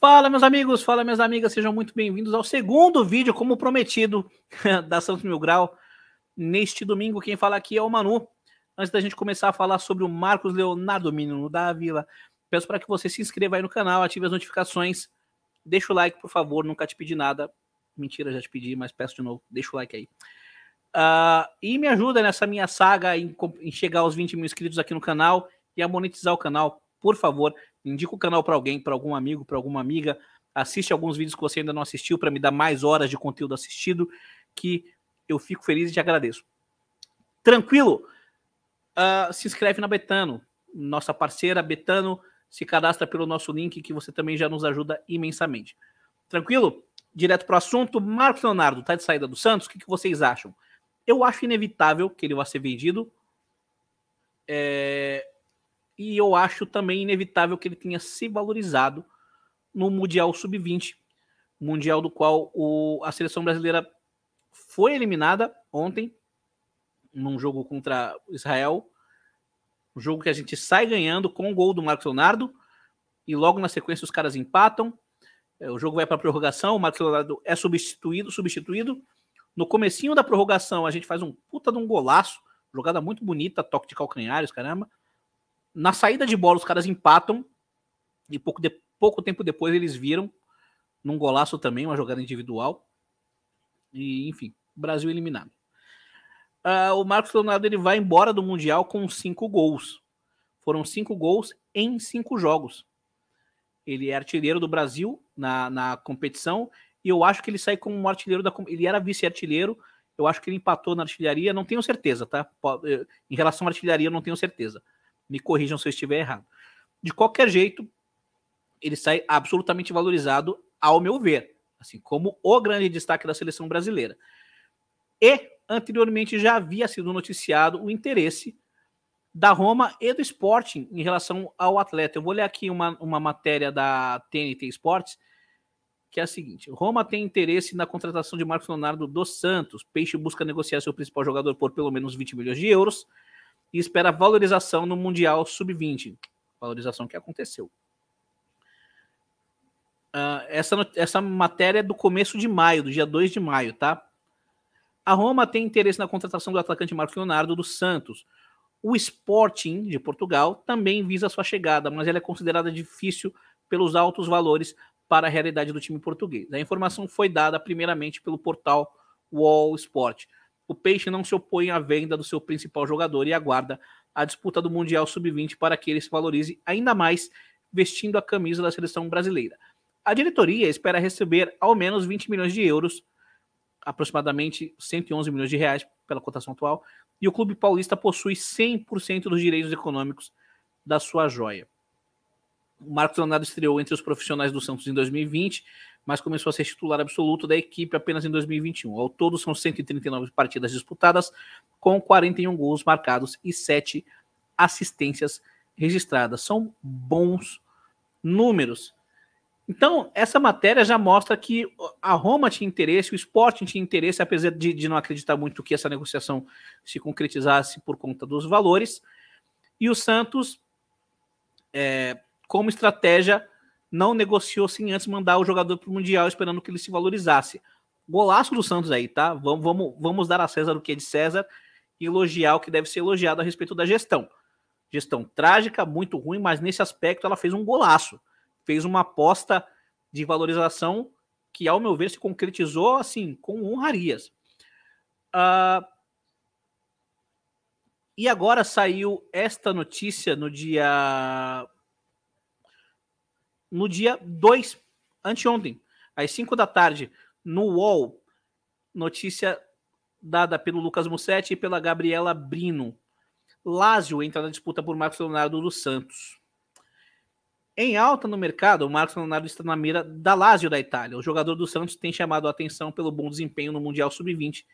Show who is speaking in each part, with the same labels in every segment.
Speaker 1: Fala, meus amigos, fala, minhas amigas, sejam muito bem-vindos ao segundo vídeo, como prometido, da Santos Mil Grau. Neste domingo, quem fala aqui é o Manu. Antes da gente começar a falar sobre o Marcos Leonardo, menino da Vila, peço para que você se inscreva aí no canal, ative as notificações, deixa o like, por favor, nunca te pedi nada. Mentira, já te pedi, mas peço de novo, deixa o like aí. Uh, e me ajuda nessa minha saga em, em chegar aos 20 mil inscritos aqui no canal e a monetizar o canal, por favor indica o canal para alguém, para algum amigo, para alguma amiga, assiste alguns vídeos que você ainda não assistiu para me dar mais horas de conteúdo assistido, que eu fico feliz e te agradeço. Tranquilo? Uh, se inscreve na Betano, nossa parceira Betano, se cadastra pelo nosso link que você também já nos ajuda imensamente. Tranquilo? Direto para o assunto, Marcos Leonardo tá de saída do Santos, o que, que vocês acham? Eu acho inevitável que ele vá ser vendido. É, e eu acho também inevitável que ele tenha se valorizado no Mundial Sub-20, Mundial do qual o, a seleção brasileira foi eliminada ontem, num jogo contra Israel, um jogo que a gente sai ganhando com o gol do Marcos Leonardo, e logo na sequência os caras empatam, é, o jogo vai para a prorrogação, o Marcos Leonardo é substituído, substituído, no comecinho da prorrogação a gente faz um puta de um golaço, jogada muito bonita, toque de calcanhares, caramba, na saída de bola os caras empatam e pouco, de, pouco tempo depois eles viram num golaço também, uma jogada individual. E, enfim, Brasil eliminado. Uh, o Marcos Leonardo ele vai embora do Mundial com cinco gols. Foram cinco gols em cinco jogos. Ele é artilheiro do Brasil na, na competição e eu acho que ele sai como um artilheiro da. Ele era vice-artilheiro, eu acho que ele empatou na artilharia, não tenho certeza, tá? Eh, em relação à artilharia, não tenho certeza. Me corrijam se eu estiver errado. De qualquer jeito, ele sai absolutamente valorizado, ao meu ver, assim como o grande destaque da seleção brasileira. E anteriormente já havia sido noticiado o interesse da Roma e do Sporting em relação ao atleta. Eu vou ler aqui uma, uma matéria da TNT Sports, que é a seguinte: Roma tem interesse na contratação de Marcos Leonardo dos Santos. Peixe busca negociar seu principal jogador por pelo menos 20 milhões de euros e espera valorização no Mundial Sub-20. Valorização que aconteceu. Uh, essa, essa matéria é do começo de maio, do dia 2 de maio, tá? A Roma tem interesse na contratação do atacante Marco Leonardo dos Santos. O Sporting de Portugal também visa sua chegada, mas ela é considerada difícil pelos altos valores para a realidade do time português. A informação foi dada primeiramente pelo portal Wall Sport o Peixe não se opõe à venda do seu principal jogador e aguarda a disputa do Mundial Sub-20 para que ele se valorize ainda mais vestindo a camisa da seleção brasileira. A diretoria espera receber ao menos 20 milhões de euros, aproximadamente 111 milhões de reais pela cotação atual, e o clube paulista possui 100% dos direitos econômicos da sua joia. O Marcos Leonardo estreou entre os profissionais do Santos em 2020, mas começou a ser titular absoluto da equipe apenas em 2021. Ao todo, são 139 partidas disputadas, com 41 gols marcados e 7 assistências registradas. São bons números. Então, essa matéria já mostra que a Roma tinha interesse, o esporte tinha interesse, apesar de, de não acreditar muito que essa negociação se concretizasse por conta dos valores. E o Santos, é, como estratégia, não negociou sem antes mandar o jogador para o Mundial, esperando que ele se valorizasse. Golaço do Santos aí, tá? Vamos, vamos, vamos dar a César o que é de César e elogiar o que deve ser elogiado a respeito da gestão. Gestão trágica, muito ruim, mas nesse aspecto ela fez um golaço. Fez uma aposta de valorização que, ao meu ver, se concretizou assim, com honrarias. Uh... E agora saiu esta notícia no dia no dia 2, anteontem, às 5 da tarde, no UOL. Notícia dada pelo Lucas Mussetti e pela Gabriela Brino. Lázio entra na disputa por Marcos Leonardo dos Santos. Em alta no mercado, o Marcos Leonardo está na mira da Lazio da Itália. O jogador do Santos tem chamado a atenção pelo bom desempenho no Mundial Sub-20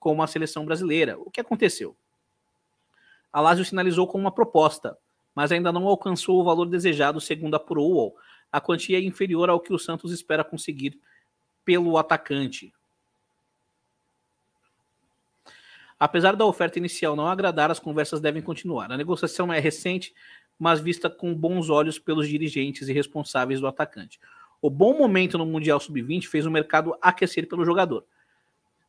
Speaker 1: com a seleção brasileira. O que aconteceu? A Lazio sinalizou com uma proposta, mas ainda não alcançou o valor desejado, segundo a o UOL a quantia é inferior ao que o Santos espera conseguir pelo atacante. Apesar da oferta inicial não agradar, as conversas devem continuar. A negociação é recente, mas vista com bons olhos pelos dirigentes e responsáveis do atacante. O bom momento no Mundial Sub-20 fez o mercado aquecer pelo jogador.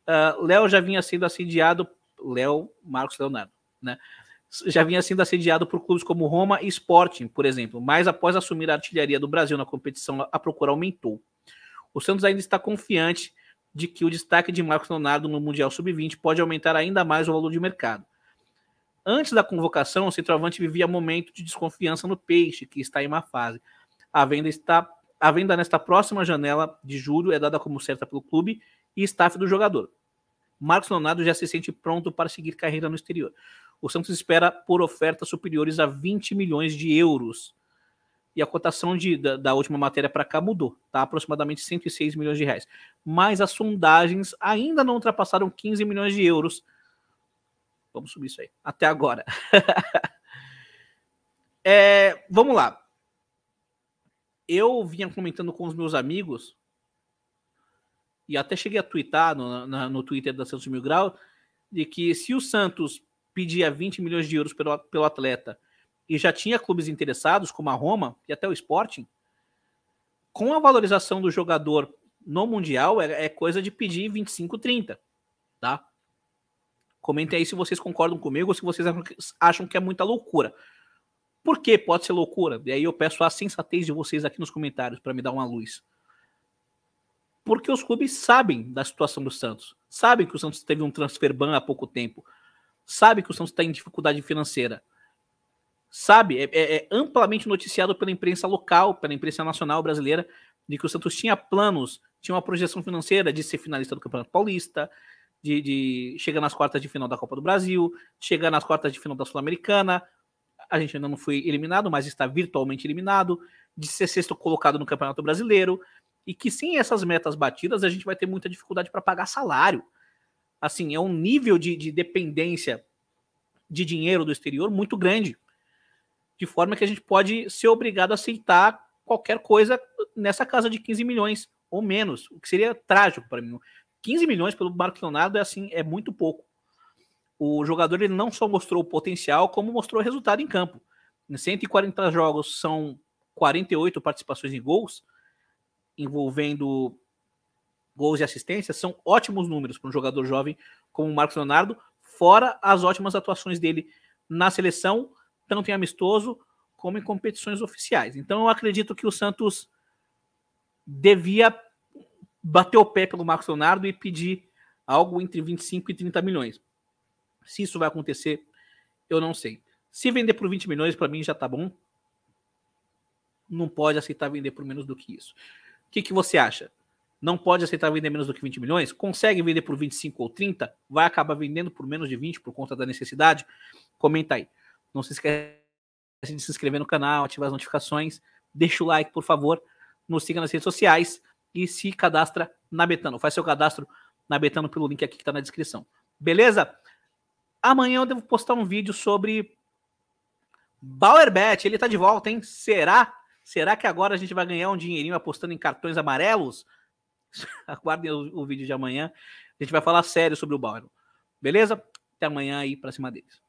Speaker 1: Uh, Léo já vinha sendo assediado, Léo, Marcos Leonardo, né? já vinha sendo assediado por clubes como Roma e Sporting, por exemplo, mas após assumir a artilharia do Brasil na competição, a procura aumentou. O Santos ainda está confiante de que o destaque de Marcos Leonardo no Mundial Sub-20 pode aumentar ainda mais o valor de mercado. Antes da convocação, o centroavante vivia momento de desconfiança no Peixe, que está em uma fase. A venda, está, a venda nesta próxima janela de julho é dada como certa pelo clube e staff do jogador. Marcos Leonardo já se sente pronto para seguir carreira no exterior. O Santos espera por ofertas superiores a 20 milhões de euros. E a cotação de, da, da última matéria para cá mudou, tá? Aproximadamente 106 milhões de reais. Mas as sondagens ainda não ultrapassaram 15 milhões de euros. Vamos subir isso aí. Até agora. é, vamos lá. Eu vinha comentando com os meus amigos e até cheguei a twittar no, no Twitter da Santos Mil Grau de que se o Santos pedia 20 milhões de euros pelo, pelo atleta e já tinha clubes interessados, como a Roma e até o Sporting, com a valorização do jogador no Mundial, é, é coisa de pedir 25, 30, tá? Comentem aí se vocês concordam comigo ou se vocês acham que é muita loucura. Por que pode ser loucura? E aí eu peço a sensatez de vocês aqui nos comentários para me dar uma luz. Porque os clubes sabem da situação do Santos. Sabem que o Santos teve um transfer ban há pouco tempo sabe que o Santos está em dificuldade financeira. Sabe, é, é, é, amplamente noticiado pela imprensa local, pela imprensa nacional brasileira, de que o Santos tinha planos, tinha uma projeção financeira de ser finalista do Campeonato Paulista, de, de chegar nas quartas de final da Copa do Brasil, chegar nas quartas de final da Sul-Americana. A gente ainda não foi eliminado, mas está virtualmente eliminado, de ser sexto colocado no Campeonato Brasileiro, e que sem essas metas batidas a gente vai ter muita dificuldade para pagar salário assim, é um nível de, de dependência de dinheiro do exterior muito grande, de forma que a gente pode ser obrigado a aceitar qualquer coisa nessa casa de 15 milhões ou menos, o que seria trágico para mim. 15 milhões pelo Marco Leonardo é assim, é muito pouco. O jogador ele não só mostrou o potencial, como mostrou o resultado em campo. Em 140 jogos são 48 participações em gols, envolvendo gols e assistências são ótimos números para um jogador jovem como o Marcos Leonardo, fora as ótimas atuações dele na seleção, tanto em amistoso como em competições oficiais. Então eu acredito que o Santos devia bater o pé pelo Marcos Leonardo e pedir algo entre 25 e 30 milhões. Se isso vai acontecer, eu não sei. Se vender por 20 milhões, para mim já tá bom. Não pode aceitar vender por menos do que isso. O que, que você acha? não pode aceitar vender menos do que 20 milhões, consegue vender por 25 ou 30, vai acabar vendendo por menos de 20 por conta da necessidade? Comenta aí. Não se esquece de se inscrever no canal, ativar as notificações, deixa o like, por favor, nos siga nas redes sociais e se cadastra na Betano. Faz seu cadastro na Betano pelo link aqui que está na descrição. Beleza? Amanhã eu devo postar um vídeo sobre Bauerbet. Ele está de volta, hein? Será? Será que agora a gente vai ganhar um dinheirinho apostando em cartões amarelos? Aguardem o, o vídeo de amanhã. A gente vai falar sério sobre o Bauer. Beleza? Até amanhã aí para cima deles.